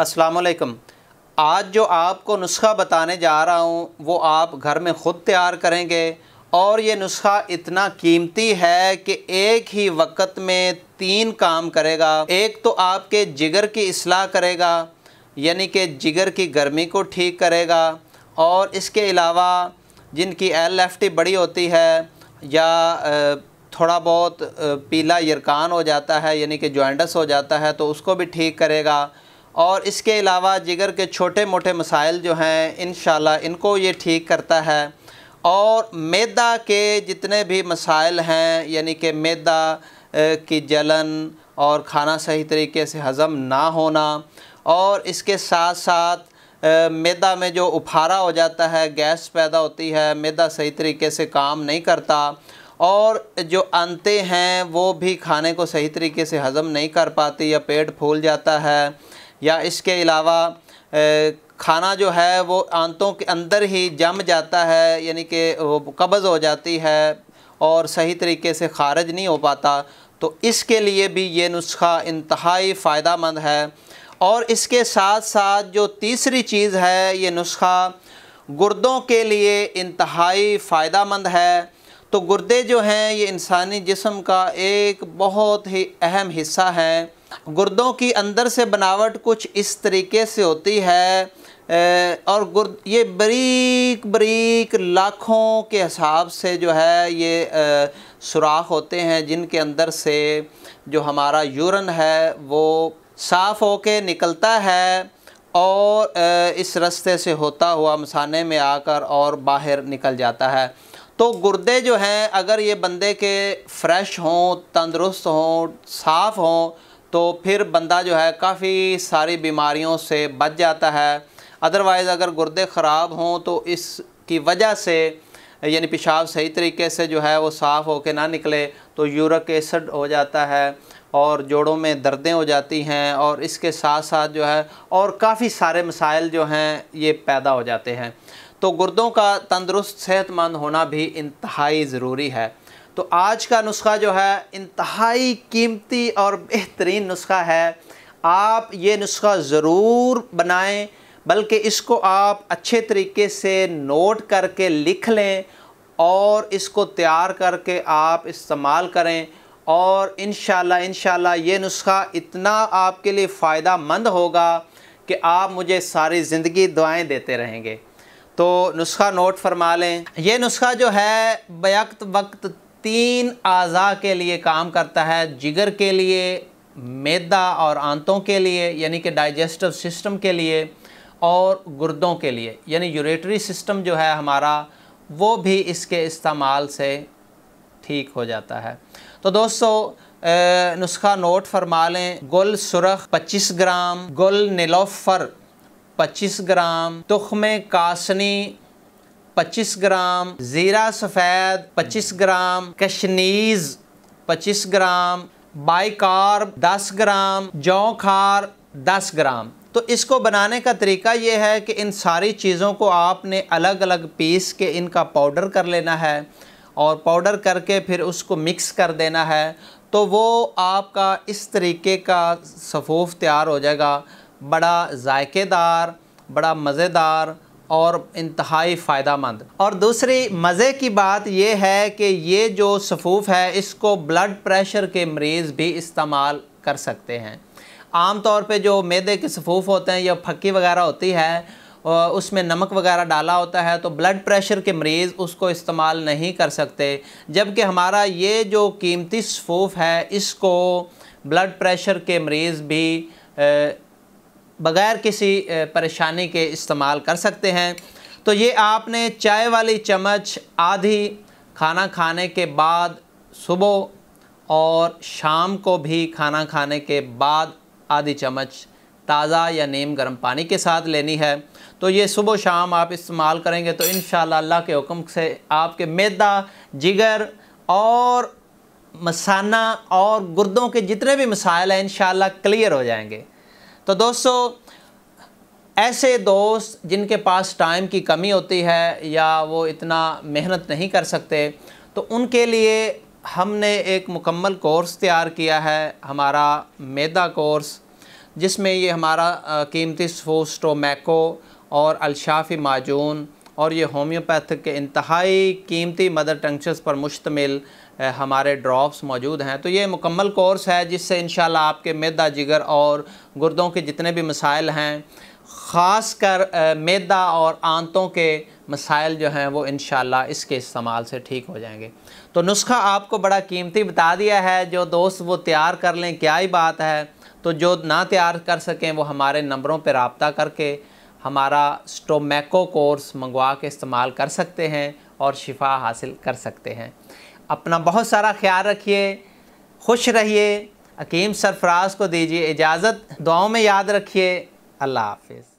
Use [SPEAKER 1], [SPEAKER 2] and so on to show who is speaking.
[SPEAKER 1] असलकम आज जो आपको नुस्खा बताने जा रहा हूँ वो आप घर में ख़ुद तैयार करेंगे और ये नुस्खा इतना कीमती है कि एक ही वक्त में तीन काम करेगा एक तो आपके जिगर की असलाह करेगा यानी कि जिगर की गर्मी को ठीक करेगा और इसके अलावा जिनकी एल एफ टी बड़ी होती है या थोड़ा बहुत पीला यरकान हो जाता है यानी कि जॉइंडस हो जाता है तो उसको भी ठीक करेगा और इसके अलावा जिगर के छोटे मोटे मसाइल जो हैं इन इनको ये ठीक करता है और मैदा के जितने भी मसाइल हैं यानी कि मैदा की जलन और खाना सही तरीके से हज़म ना होना और इसके साथ साथ मैदा में जो उफारा हो जाता है गैस पैदा होती है मैदा सही तरीके से काम नहीं करता और जो अंते हैं वो भी खाने को सही तरीके से हज़म नहीं कर पाती या पेट फूल जाता है या इसके अलावा खाना जो है वो आंतों के अंदर ही जम जाता है यानी कि वो कब्ज़ हो जाती है और सही तरीके से खारज नहीं हो पाता तो इसके लिए भी ये नुस्खा इंतहाई फ़ायदा मंद है और इसके साथ साथ जो तीसरी चीज़ है ये नुस्खा गुर्दों के लिए इंतहाई फ़ायदा मंद है तो गुर्दे जो हैं ये इंसानी जिसम का एक बहुत ही अहम हिस्सा है गुर्दों की अंदर से बनावट कुछ इस तरीके से होती है और गुर्द ये बरीक बरीक लाखों के हिसाब से जो है ये सुराख होते हैं जिनके अंदर से जो हमारा यूरन है वो साफ़ होके निकलता है और इस रास्ते से होता हुआ मसाने में आकर और बाहर निकल जाता है तो गुर्दे जो हैं अगर ये बंदे के फ्रेश हों तंदरुस्त हों साफ़ हों तो फिर बंदा जो है काफ़ी सारी बीमारियों से बच जाता है अदरवाइज़ अगर गुर्दे ख़राब हों तो इसकी वजह से यानी पेशाब सही तरीके से जो है वो साफ़ होके ना निकले तो यूरिक एसिड हो जाता है और जोड़ों में दर्दें हो जाती हैं और इसके साथ साथ जो है और काफ़ी सारे मसाइल जो हैं ये पैदा हो जाते हैं तो गुर्दों का तंदुरुस्त सेहतमंद होना भी इंतहाई ज़रूरी है तो आज का नुस्खा जो है इंतहाई कीमती और बेहतरीन नुस्खा है आप ये नुस्खा ज़रूर बनाएं बल्कि इसको आप अच्छे तरीके से नोट करके लिख लें और इसको तैयार करके आप इस्तेमाल करें और इन शाला ये नुस्खा इतना आपके लिए फ़ायदा मंद होगा कि आप मुझे सारी ज़िंदगी दुआएं देते रहेंगे तो नुस्खा नोट फरमा लें यह नुस्खा जो है बयक्त वक्त तीन अज़ा के लिए काम करता है जिगर के लिए मैदा और आंतों के लिए यानी कि डाइजेस्टिव सिस्टम के लिए और गुर्दों के लिए यानी यूरेटरी सिस्टम जो है हमारा वो भी इसके इस्तेमाल से ठीक हो जाता है तो दोस्तों नुस्खा नोट फरमा लें गुल सुरख 25 ग्राम गुल नीलोफर 25 ग्राम तुखम कासनी 25 ग्राम ज़ीरा सफ़ेद 25 ग्राम कशनीज़ 25 ग्राम बाइकार 10 ग्राम जौ खार दस ग्राम तो इसको बनाने का तरीका ये है कि इन सारी चीज़ों को आपने अलग अलग पीस के इनका पाउडर कर लेना है और पाउडर करके फिर उसको मिक्स कर देना है तो वो आपका इस तरीके का सफ़ूफ तैयार हो जाएगा बड़ा जायकेदार बड़ा मज़ेदार और इंतहाई फ़ायदा मंद और दूसरी मज़े की बात यह है कि ये जो सफ़ूफ है इसको ब्लड प्रेशर के मरीज़ भी इस्तेमाल कर सकते हैं आम तौर पे जो मैदे के सफ़ूफ होते हैं या फक्की वगैरह होती है उसमें नमक वगैरह डाला होता है तो ब्लड प्रेशर के मरीज़ उसको इस्तेमाल नहीं कर सकते जबकि हमारा ये जो कीमती सफ़ूफ है इसको ब्लड प्रेशर के मरीज़ भी बग़ैर किसी परेशानी के इस्तेमाल कर सकते हैं तो ये आपने चाय वाली चम्मच आधी खाना खाने के बाद सुबह और शाम को भी खाना खाने के बाद आधी चम्मच ताज़ा या नीम गर्म पानी के साथ लेनी है तो ये सुबह शाम आप इस्तेमाल करेंगे तो इन अल्लाह के हुक्म से आपके मैदा जिगर और मसाना और गुर्दों के जितने भी मसाइल हैं इन क्लियर हो जाएंगे तो दोस्तों ऐसे दोस्त जिनके पास टाइम की कमी होती है या वो इतना मेहनत नहीं कर सकते तो उनके लिए हमने एक मुकम्मल कोर्स तैयार किया है हमारा मैदा कोर्स जिसमें ये हमारा कीमती सफोस्टो टोमैको और अलशाफ़ी माजून और ये होम्योपैथ के इंतहाई कीमती मदर टंक्चर्स पर मुश्तमिल हमारे ड्रॉप्स मौजूद हैं तो ये मुकम्मल कोर्स है जिससे इन आपके मैदा जिगर और गुर्दों के जितने भी मसाइल हैं ख़ास कर मैदा और आंतों के मसाइल जो हैं वो इन इसके इस्तेमाल से ठीक हो जाएंगे तो नुस्खा आपको बड़ा कीमती बता दिया है जो दोस्त वो तैयार कर लें क्या ही बात है तो जो ना तैयार कर सकें वो हमारे नंबरों पर रबता करके हमारा स्टोमेको कोर्स मंगवा के इस्तेमाल कर सकते हैं और शिफा हासिल कर सकते हैं अपना बहुत सारा ख्याल रखिए खुश रहिए अकीम सरफराज को दीजिए इजाज़त दुआओं में याद रखिए अल्लाह हाफिज़